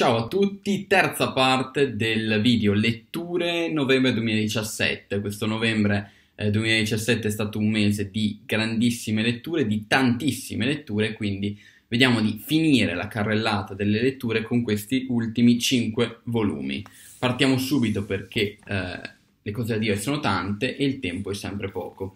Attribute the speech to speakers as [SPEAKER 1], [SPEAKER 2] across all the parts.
[SPEAKER 1] Ciao a tutti, terza parte del video letture novembre 2017. Questo novembre eh, 2017 è stato un mese di grandissime letture, di tantissime letture, quindi vediamo di finire la carrellata delle letture con questi ultimi 5 volumi. Partiamo subito perché eh, le cose da dire sono tante e il tempo è sempre poco.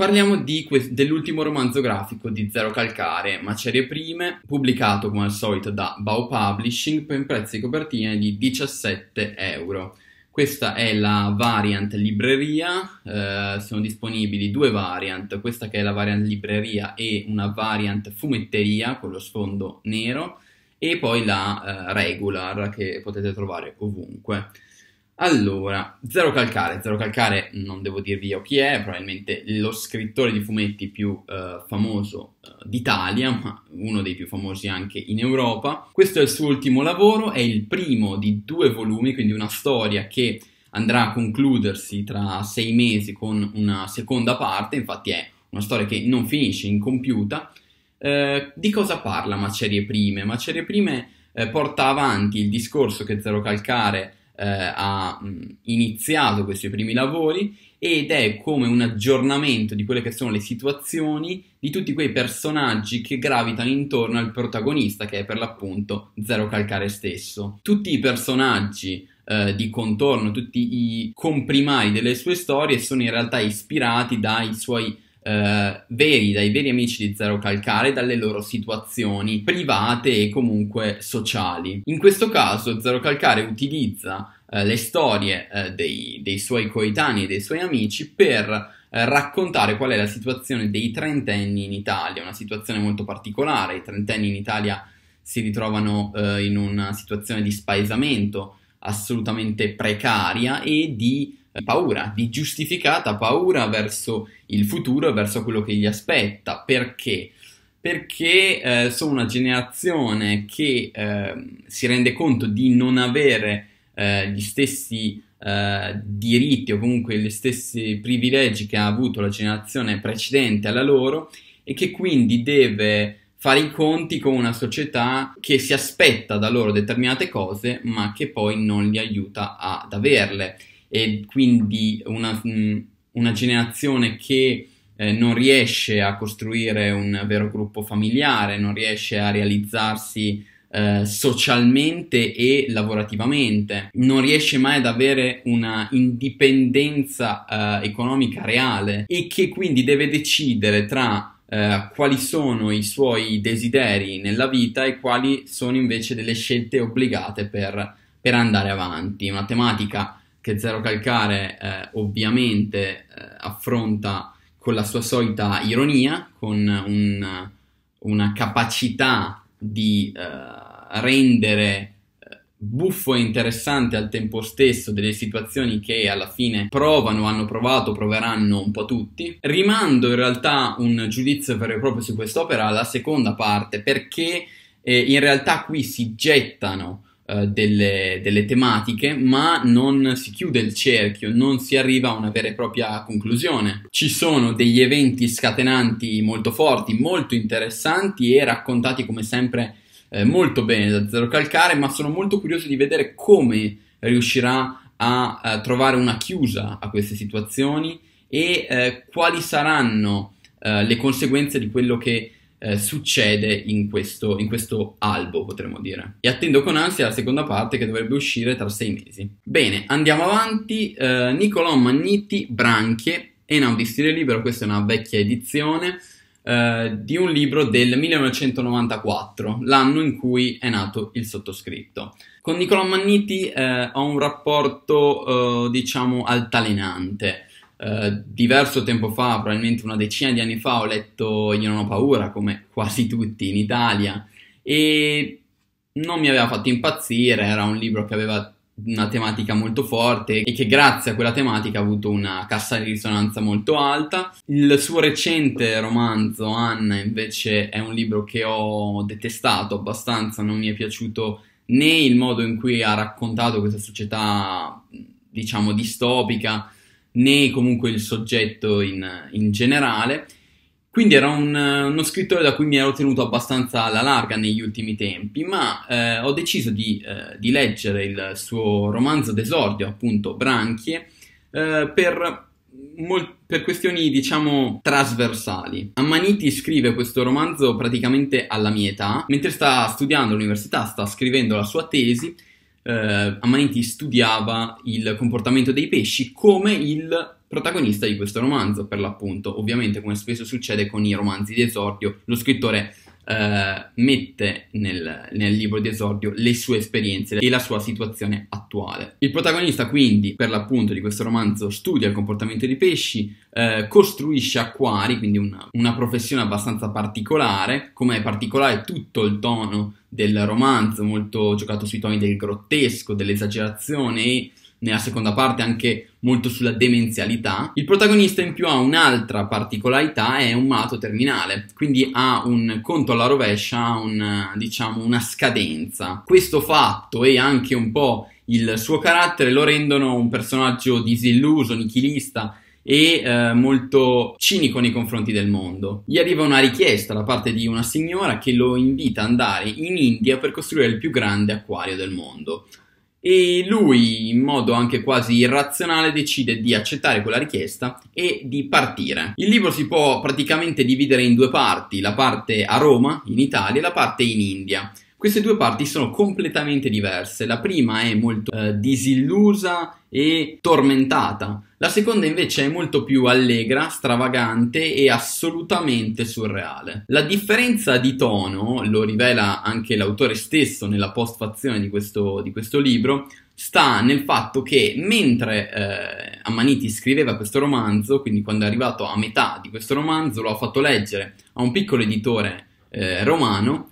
[SPEAKER 1] Parliamo que- dell'ultimo romanzo grafico di Zero Calcare, Macerie Prime, pubblicato come al solito da Bau Publishing per un prezzo di copertina di 17 euro. Questa è la variant libreria, eh, sono disponibili due variant, questa che è la variant libreria e una variant fumetteria con lo sfondo nero e poi la eh, regular che potete trovare ovunque. Allora, Zero Calcare. Zero Calcare non devo dirvi io chi è, probabilmente lo scrittore di fumetti più eh, famoso eh, d'Italia, ma uno dei più famosi anche in Europa. Questo è il suo ultimo lavoro, è il primo di due volumi, quindi una storia che andrà a concludersi tra sei mesi con una seconda parte, infatti è una storia che non finisce, incompiuta. Eh, di cosa parla Macerie Prime? Macerie Prime eh, porta avanti il discorso che Zero Calcare eh, ha iniziato questi primi lavori ed è come un aggiornamento di quelle che sono le situazioni di tutti quei personaggi che gravitano intorno al protagonista che è per l'appunto Zero Calcare stesso. Tutti i personaggi eh, di contorno, tutti i comprimari delle sue storie sono in realtà ispirati dai suoi eh, veri, dai veri amici di Zero Calcare, dalle loro situazioni private e comunque sociali. In questo caso Zero Calcare utilizza eh, le storie eh, dei, dei, suoi coetanei e dei suoi amici per eh, raccontare qual è la situazione dei trentenni in Italia, una situazione molto particolare, i trentenni in Italia si ritrovano eh, in una situazione di spaesamento, assolutamente precaria e di eh, paura, di giustificata paura verso il futuro e verso quello che gli aspetta. Perché? Perché eh, sono una generazione che eh, si rende conto di non avere eh, gli stessi eh, diritti o comunque gli stessi privilegi che ha avuto la generazione precedente alla loro e che quindi deve fare i conti con una società che si aspetta da loro determinate cose ma che poi non li aiuta ad averle e quindi una, mm, una generazione che eh, non riesce a costruire un vero gruppo familiare, non riesce a realizzarsi eh, socialmente e lavorativamente, non riesce mai ad avere una indipendenza eh, economica reale e che quindi deve decidere tra eh, quali sono i suoi desideri nella vita e quali sono invece delle scelte obbligate per, per andare avanti. Una tematica che Zero Calcare eh, ovviamente eh, affronta con la sua solita ironia, con un, una capacità di eh, rendere buffo e interessante al tempo stesso delle situazioni che alla fine provano, hanno provato, proveranno un po' tutti. Rimando in realtà un giudizio vero e proprio su quest'opera alla seconda parte perché eh, in realtà qui si gettano eh, delle, delle tematiche ma non si chiude il cerchio, non si arriva a una vera e propria conclusione. Ci sono degli eventi scatenanti molto forti, molto interessanti e raccontati come sempre eh, molto bene da Zero Calcare, ma sono molto curioso di vedere come riuscirà a, a eh, trovare una chiusa a queste situazioni e eh, quali saranno eh, le conseguenze di quello che eh, succede in questo, in questo albo, potremmo dire. E attendo con ansia la seconda parte che dovrebbe uscire tra sei mesi. Bene, andiamo avanti. Eh, Nicolò Magniti, Branchie, Enaudi Stile Libero, questa è una vecchia edizione eh, di un libro del 1994, l'anno in cui è nato il sottoscritto. Con Nicola Manniti eh, ho un rapporto, eh, diciamo, altalenante. Eh, diverso tempo fa, probabilmente una decina di anni fa, ho letto Io non ho paura, come quasi tutti in Italia, e non mi aveva fatto impazzire, era un libro che aveva una tematica molto forte e che grazie a quella tematica ha avuto una cassa di risonanza molto alta. Il suo recente romanzo Anna invece è un libro che ho detestato abbastanza, non mi è piaciuto né il modo in cui ha raccontato questa società diciamo distopica né comunque il soggetto in, in generale quindi era un, eh, uno scrittore da cui mi ero tenuto abbastanza alla larga negli ultimi tempi, ma eh, ho deciso di, eh, di, leggere il suo romanzo d'esordio, appunto Branchie, eh, per, mol- per, questioni, diciamo, trasversali. Ammaniti scrive questo romanzo praticamente alla mia età, mentre sta studiando all'università, sta scrivendo la sua tesi, eh, Ammaniti studiava il comportamento dei pesci come il protagonista di questo romanzo, per l'appunto. Ovviamente, come spesso succede con i romanzi di esordio, lo scrittore eh, mette nel, nel, libro di esordio le sue esperienze e la sua situazione attuale. Il protagonista, quindi, per l'appunto di questo romanzo, studia il comportamento dei pesci, eh, costruisce acquari, quindi una, una professione abbastanza particolare, come è particolare tutto il tono del romanzo, molto giocato sui toni del grottesco, dell'esagerazione e nella seconda parte anche molto sulla demenzialità. Il protagonista in più ha un'altra particolarità, è un malato terminale, quindi ha un conto alla rovescia, ha un, diciamo, una scadenza. Questo fatto e anche un po' il suo carattere lo rendono un personaggio disilluso, nichilista e eh, molto cinico nei confronti del mondo. Gli arriva una richiesta da parte di una signora che lo invita ad andare in India per costruire il più grande acquario del mondo. E lui, in modo anche quasi irrazionale, decide di accettare quella richiesta e di partire. Il libro si può praticamente dividere in due parti, la parte a Roma, in Italia, e la parte in India. Queste due parti sono completamente diverse. La prima è molto eh, disillusa e tormentata. La seconda invece è molto più allegra, stravagante e assolutamente surreale. La differenza di tono, lo rivela anche l'autore stesso nella postfazione di questo, di questo libro, sta nel fatto che mentre eh, Ammaniti scriveva questo romanzo, quindi quando è arrivato a metà di questo romanzo, lo ha fatto leggere a un piccolo editore eh, romano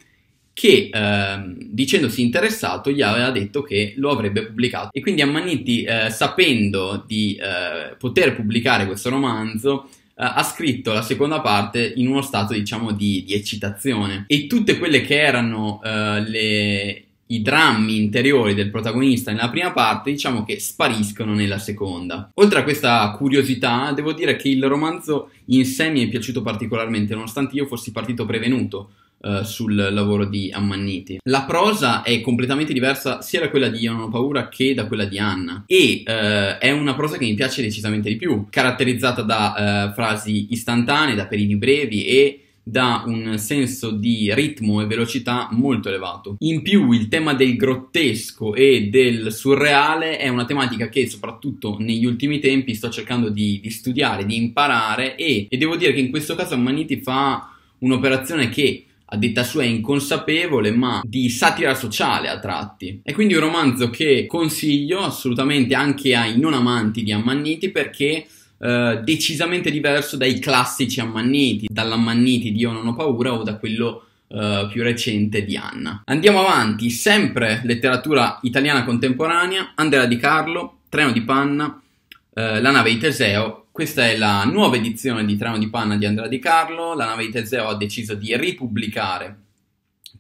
[SPEAKER 1] che eh, dicendosi interessato gli aveva detto che lo avrebbe pubblicato e quindi Ammaniti eh, sapendo di eh, poter pubblicare questo romanzo eh, ha scritto la seconda parte in uno stato diciamo di, di eccitazione e tutte quelle che erano eh, le, i drammi interiori del protagonista nella prima parte, diciamo che spariscono nella seconda. Oltre a questa curiosità, devo dire che il romanzo in sé mi è piaciuto particolarmente, nonostante io fossi partito prevenuto eh, sul lavoro di Ammanniti. La prosa è completamente diversa sia da quella di Io non ho paura che da quella di Anna e eh, è una prosa che mi piace decisamente di più, caratterizzata da eh, frasi istantanee, da periodi brevi e da un senso di ritmo e velocità molto elevato. In più il tema del grottesco e del surreale è una tematica che soprattutto negli ultimi tempi sto cercando di, di studiare, di imparare e, e, devo dire che in questo caso Ammanniti fa un'operazione che a detta sua è inconsapevole, ma di satira sociale a tratti. È quindi un romanzo che consiglio assolutamente anche ai non amanti di Ammanniti perché eh, decisamente diverso dai classici Ammanniti, dall'Ammanniti di Io non ho paura o da quello Uh, più recente di Anna. Andiamo avanti, sempre letteratura italiana contemporanea, Andrea Di Carlo, Treno di Panna, uh, La nave di Teseo questa è la nuova edizione di Trano di Panna di Andrea De Carlo. La nave di Teseo ha deciso di ripubblicare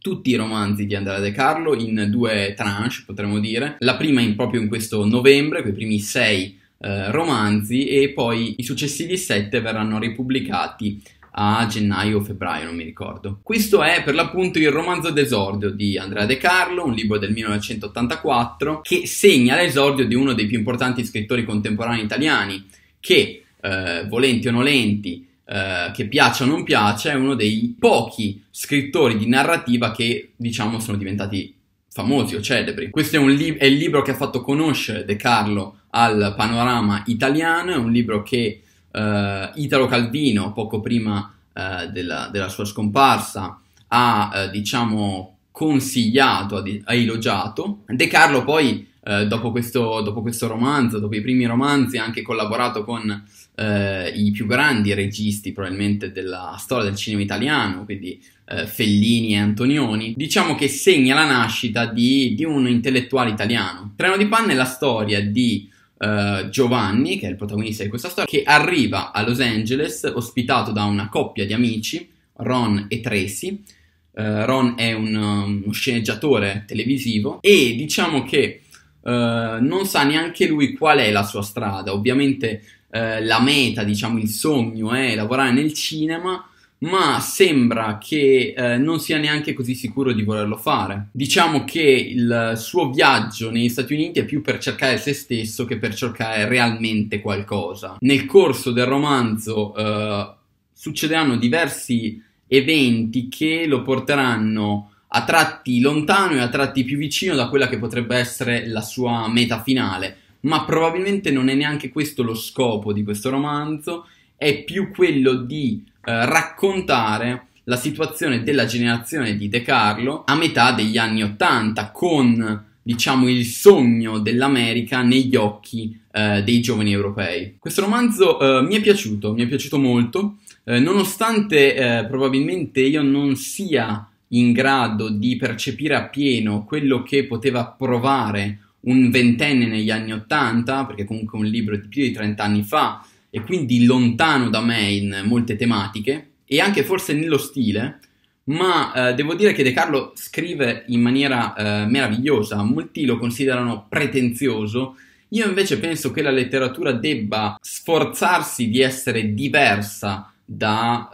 [SPEAKER 1] tutti i romanzi di Andrea De Carlo in due tranche, potremmo dire. La prima in, proprio in questo novembre, quei primi sei eh, romanzi, e poi i successivi sette verranno ripubblicati a gennaio o febbraio, non mi ricordo. Questo è per l'appunto il romanzo d'esordio di Andrea De Carlo, un libro del 1984, che segna l'esordio di uno dei più importanti scrittori contemporanei italiani, che eh, volenti o nolenti, eh, che piaccia o non piaccia, è uno dei pochi scrittori di narrativa che, diciamo, sono diventati famosi o celebri. Questo è, li- è, il libro che ha fatto conoscere De Carlo al panorama italiano, è un libro che eh, Italo Calvino, poco prima eh, della, della, sua scomparsa, ha, eh, diciamo, consigliato, ha, di- ha, elogiato. De Carlo poi, eh, dopo questo, dopo, questo, romanzo, dopo i primi romanzi, ha anche collaborato con eh, i più grandi registi probabilmente della storia del cinema italiano, quindi eh, Fellini e Antonioni, diciamo che segna la nascita di, di un intellettuale italiano. Treno di Panne è la storia di Uh, Giovanni, che è il protagonista di questa storia, che arriva a Los Angeles ospitato da una coppia di amici, Ron e Tracy. Uh, Ron è un, um, uno sceneggiatore televisivo e diciamo che uh, non sa neanche lui qual è la sua strada. Ovviamente eh, la meta, diciamo il sogno è lavorare nel cinema, ma sembra che eh, non sia neanche così sicuro di volerlo fare. Diciamo che il suo viaggio negli Stati Uniti è più per cercare se stesso che per cercare realmente qualcosa. Nel corso del romanzo eh, succederanno diversi eventi che lo porteranno a tratti lontano e a tratti più vicino da quella che potrebbe essere la sua meta finale ma probabilmente non è neanche questo lo scopo di questo romanzo, è più quello di eh, raccontare la situazione della generazione di De Carlo a metà degli anni Ottanta, con diciamo il sogno dell'America negli occhi eh, dei giovani europei. Questo romanzo eh, mi è piaciuto, mi è piaciuto molto, eh, nonostante eh, probabilmente io non sia in grado di percepire appieno quello che poteva provare un ventenne negli anni Ottanta, perché comunque è un libro di più di 30 anni fa, e quindi lontano da me in molte tematiche, e anche forse nello stile, ma eh, devo dire che De Carlo scrive in maniera eh, meravigliosa, molti lo considerano pretenzioso, io invece penso che la letteratura debba sforzarsi di essere diversa da,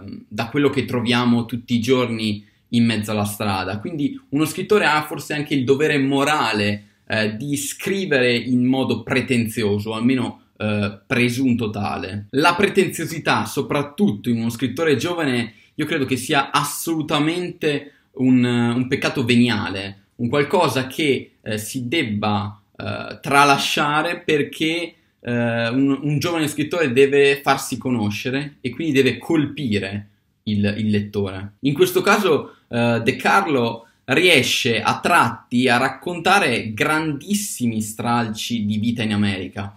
[SPEAKER 1] eh, da quello che troviamo tutti i giorni in mezzo alla strada, quindi uno scrittore ha forse anche il dovere morale eh, di scrivere in modo pretenzioso, almeno eh, presunto tale. La pretenziosità, soprattutto in uno scrittore giovane, io credo che sia assolutamente un, un peccato veniale, un qualcosa che eh, si debba eh, tralasciare perché eh, un, un, giovane scrittore deve farsi conoscere e quindi deve colpire il, il lettore. In questo caso eh, De Carlo riesce a tratti a raccontare grandissimi stralci di vita in America.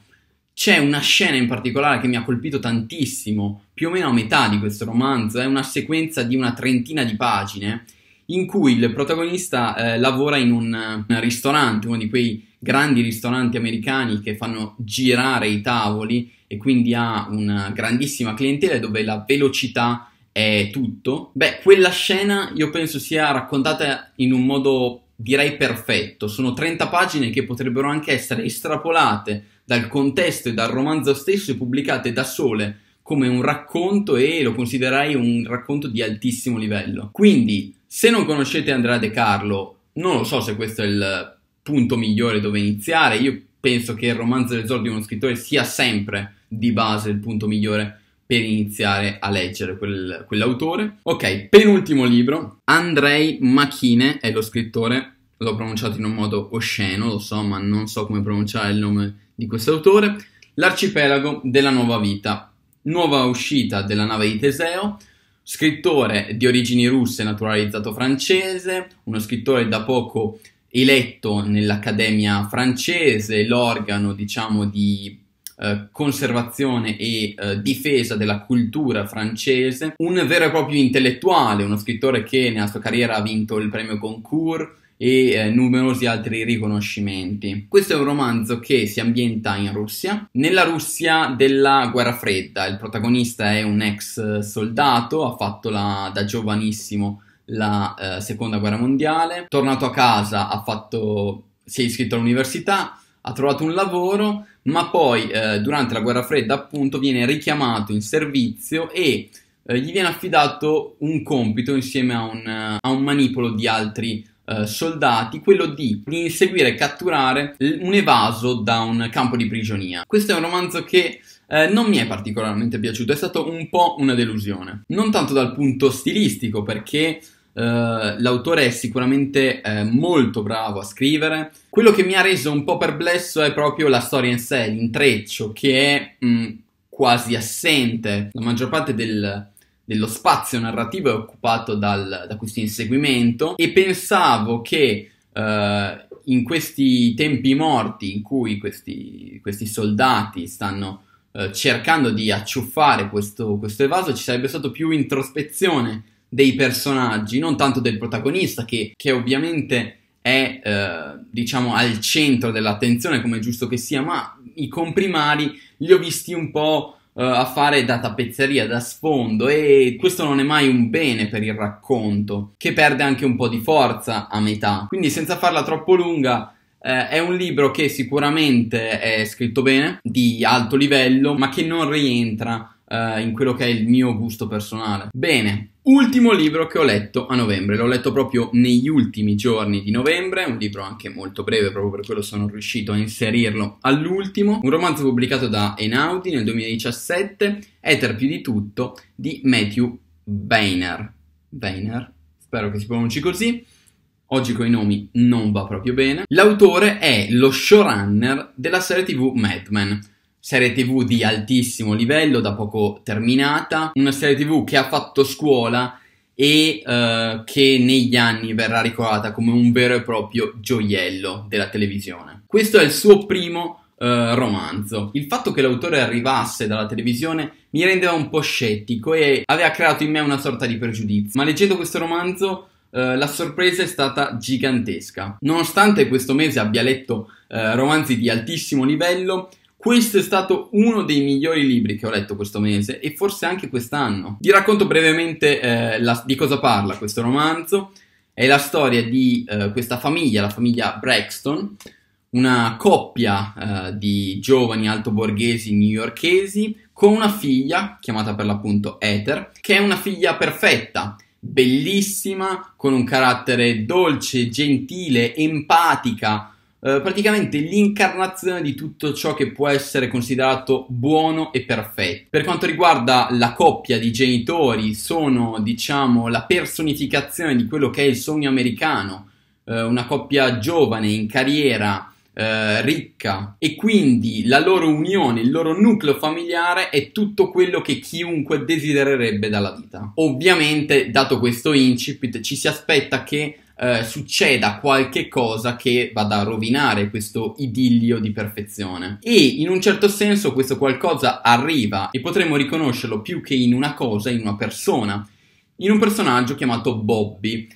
[SPEAKER 1] C'è una scena in particolare che mi ha colpito tantissimo, più o meno a metà di questo romanzo, è una sequenza di una trentina di pagine in cui il protagonista eh, lavora in un, un eh, ristorante, uno di quei grandi ristoranti americani che fanno girare i tavoli e quindi ha una grandissima clientela dove la velocità è tutto. Beh, quella scena io penso sia raccontata in un modo direi perfetto. Sono 30 pagine che potrebbero anche essere estrapolate dal contesto e dal romanzo stesso e pubblicate da sole come un racconto e lo considerai un racconto di altissimo livello. Quindi, se non conoscete Andrea De Carlo, non lo so se questo è il punto migliore dove iniziare. Io penso che il romanzo dell'esordio di uno scrittore sia sempre di base il punto migliore per iniziare a leggere quel, quell'autore. Ok, penultimo libro, Andrei Machine è lo scrittore, l'ho pronunciato in un modo osceno, lo so, ma non so come pronunciare il nome di questo autore. L'arcipelago della nuova vita, nuova uscita della nave di Teseo, scrittore di origini russe naturalizzato francese, uno scrittore da poco eletto nell'Accademia francese, l'organo diciamo di eh, conservazione e eh, difesa della cultura francese, un vero e proprio intellettuale, uno scrittore che nella sua carriera ha vinto il premio Concours e eh, numerosi altri riconoscimenti. Questo è un romanzo che si ambienta in Russia, nella Russia della guerra fredda. Il protagonista è un ex eh, soldato, ha fatto la, da giovanissimo la eh, seconda guerra mondiale, tornato a casa ha fatto, si è iscritto all'università, ha trovato un lavoro, ma poi eh, durante la guerra fredda appunto viene richiamato in servizio e eh, gli viene affidato un compito insieme a un, eh, a un manipolo di altri eh, soldati, quello di inseguire e catturare un evaso da un campo di prigionia. Questo è un romanzo che eh, non mi è particolarmente piaciuto, è stato un po' una delusione. Non tanto dal punto stilistico, perché eh, l'autore è sicuramente eh, molto bravo a scrivere. Quello che mi ha reso un po' perplesso è proprio la storia in sé, l'intreccio che è mh, mm, quasi assente. La maggior parte del, dello spazio narrativo è occupato dal, da questo inseguimento e pensavo che uh, in questi tempi morti in cui questi, questi soldati stanno eh, cercando di acciuffare questo, questo evaso ci sarebbe stato più introspezione dei personaggi, non tanto del protagonista che, che ovviamente è eh, diciamo al centro dell'attenzione come è giusto che sia, ma i comprimari li ho visti un po' eh, a fare da tappezzeria, da sfondo e questo non è mai un bene per il racconto, che perde anche un po' di forza a metà. Quindi senza farla troppo lunga eh, è un libro che sicuramente è scritto bene, di alto livello, ma che non rientra eh, in quello che è il mio gusto personale. Bene, Ultimo libro che ho letto a novembre, l'ho letto proprio negli ultimi giorni di novembre, un libro anche molto breve, proprio per quello sono riuscito a inserirlo all'ultimo, un romanzo pubblicato da Enaudi nel 2017, Ether più di tutto, di Matthew Boehner. Boehner, spero che si pronunci così, oggi con i nomi non va proprio bene. L'autore è lo showrunner della serie tv Mad Men, serie tv di altissimo livello, da poco terminata, una serie tv che ha fatto scuola e eh, che negli anni verrà ricordata come un vero e proprio gioiello della televisione. Questo è il suo primo eh, romanzo. Il fatto che l'autore arrivasse dalla televisione mi rendeva un po' scettico e aveva creato in me una sorta di pregiudizio, ma leggendo questo romanzo Uh, la sorpresa è stata gigantesca. Nonostante questo mese abbia letto uh, romanzi di altissimo livello, questo è stato uno dei migliori libri che ho letto questo mese e forse anche quest'anno. Vi racconto brevemente eh, la, di cosa parla questo romanzo. È la storia di eh, questa famiglia, la famiglia Braxton, una coppia eh, di giovani altoborghesi newyorkesi con una figlia, chiamata per l'appunto Ether, che è una figlia perfetta, bellissima, con un carattere dolce, gentile, empatica, eh, praticamente l'incarnazione di tutto ciò che può essere considerato buono e perfetto. Per quanto riguarda la coppia di genitori, sono diciamo la personificazione di quello che è il sogno americano, eh, una coppia giovane in carriera. Eh, ricca e quindi la loro unione, il loro nucleo familiare è tutto quello che chiunque desidererebbe dalla vita. Ovviamente, dato questo incipit, ci si aspetta che eh, succeda qualche cosa che vada a rovinare questo idillio di perfezione. E in un certo senso questo qualcosa arriva e potremmo riconoscerlo più che in una cosa, in una persona, in un personaggio chiamato Bobby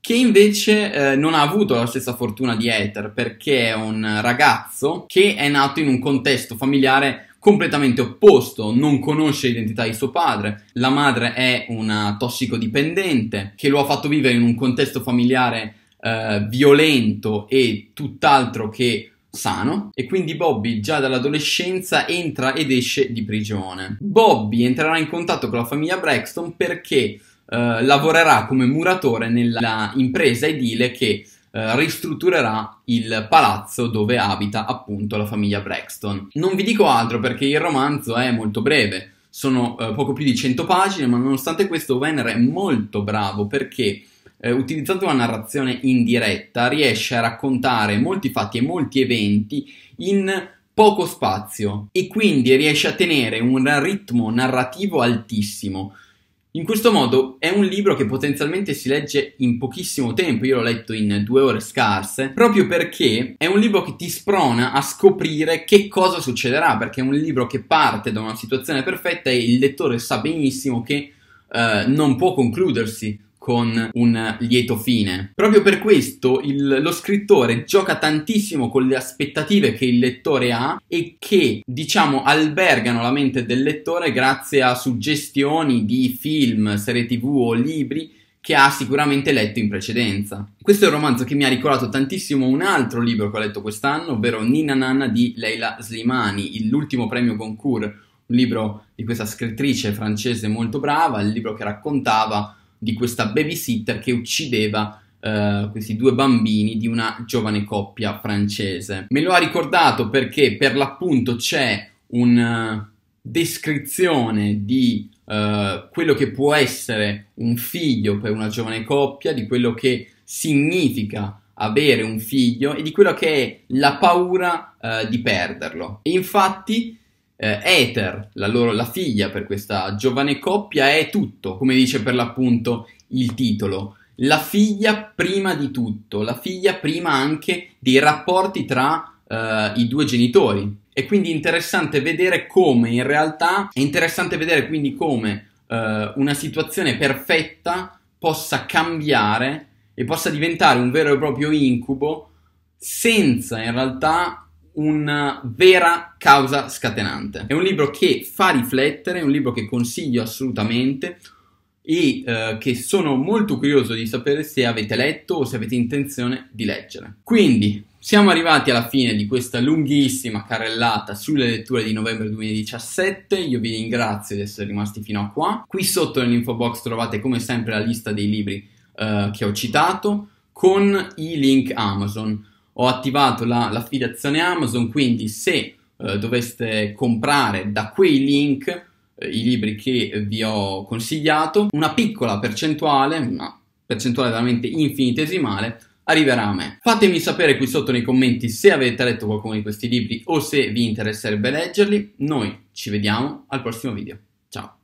[SPEAKER 1] che invece eh, non ha avuto la stessa fortuna di Ether perché è un ragazzo che è nato in un contesto familiare completamente opposto, non conosce l'identità di suo padre, la madre è una tossicodipendente che lo ha fatto vivere in un contesto familiare eh, violento e tutt'altro che sano e quindi Bobby già dall'adolescenza entra ed esce di prigione. Bobby entrerà in contatto con la famiglia Braxton perché eh, lavorerà come muratore nella impresa edile che eh, ristrutturerà il palazzo dove abita appunto la famiglia Braxton. Non vi dico altro perché il romanzo è molto breve, sono eh, poco più di 100 pagine, ma nonostante questo Wenner è molto bravo perché eh, utilizzando una narrazione indiretta riesce a raccontare molti fatti e molti eventi in poco spazio e quindi riesce a tenere un ritmo narrativo altissimo. In questo modo è un libro che potenzialmente si legge in pochissimo tempo, io l'ho letto in due ore scarse, proprio perché è un libro che ti sprona a scoprire che cosa succederà, perché è un libro che parte da una situazione perfetta e il lettore sa benissimo che eh, non può concludersi con un lieto fine. Proprio per questo il, lo scrittore gioca tantissimo con le aspettative che il lettore ha e che, diciamo, albergano la mente del lettore grazie a suggestioni di film, serie tv o libri che ha sicuramente letto in precedenza. Questo è un romanzo che mi ha ricordato tantissimo un altro libro che ho letto quest'anno, ovvero Nina Nanna di Leila Slimani, l'ultimo premio Goncourt, un libro di questa scrittrice francese molto brava, il libro che raccontava di questa babysitter che uccideva Uh, questi due bambini di una giovane coppia francese. Me lo ha ricordato perché per l'appunto c'è una eh, descrizione di uh, quello che può essere un figlio per una giovane coppia, di quello che significa avere un figlio e di quello che è la paura uh, di perderlo. E infatti eh, Ether, la, loro, la figlia per questa giovane coppia, è tutto, come dice per l'appunto il titolo. La figlia prima di tutto, la figlia prima anche dei rapporti tra eh, i due genitori. E quindi interessante vedere come in realtà, è interessante vedere quindi come eh, una situazione perfetta possa cambiare e possa diventare un vero e proprio incubo senza in realtà una eh, vera causa scatenante. È un libro che fa riflettere, è un libro che consiglio assolutamente e eh, che sono molto curioso di sapere se avete letto o se avete intenzione di leggere. Quindi siamo arrivati alla fine di questa lunghissima carrellata sulle letture di novembre 2017, io vi ringrazio di essere rimasti fino a qua. Qui sotto nell'info box trovate come sempre la lista dei libri eh, che ho citato con i link Amazon ho attivato la, l'affiliazione Amazon, quindi se eh, doveste comprare da quei link eh, i libri che vi ho consigliato, una piccola percentuale, una percentuale veramente infinitesimale, arriverà a me. Fatemi sapere qui sotto nei commenti se avete letto qualcuno di questi libri o se vi interesserebbe leggerli. Noi ci vediamo al prossimo video. Ciao!